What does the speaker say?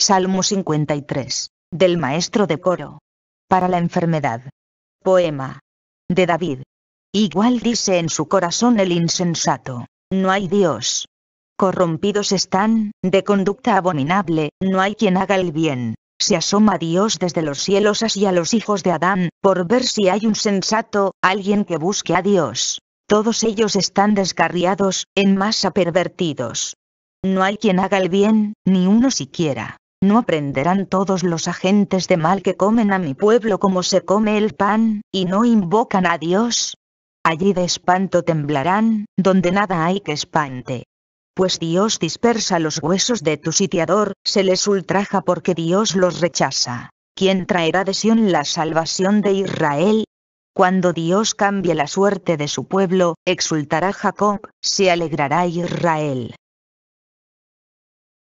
Salmo 53. Del maestro de coro. Para la enfermedad. Poema. De David. Igual dice en su corazón el insensato. No hay Dios. Corrompidos están, de conducta abominable, no hay quien haga el bien. Se asoma Dios desde los cielos hacia los hijos de Adán, por ver si hay un sensato, alguien que busque a Dios. Todos ellos están descarriados, en masa pervertidos. No hay quien haga el bien, ni uno siquiera. No aprenderán todos los agentes de mal que comen a mi pueblo como se come el pan, y no invocan a Dios. Allí de espanto temblarán, donde nada hay que espante. Pues Dios dispersa los huesos de tu sitiador, se les ultraja porque Dios los rechaza. ¿Quién traerá de Sión la salvación de Israel? Cuando Dios cambie la suerte de su pueblo, exultará Jacob, se alegrará Israel.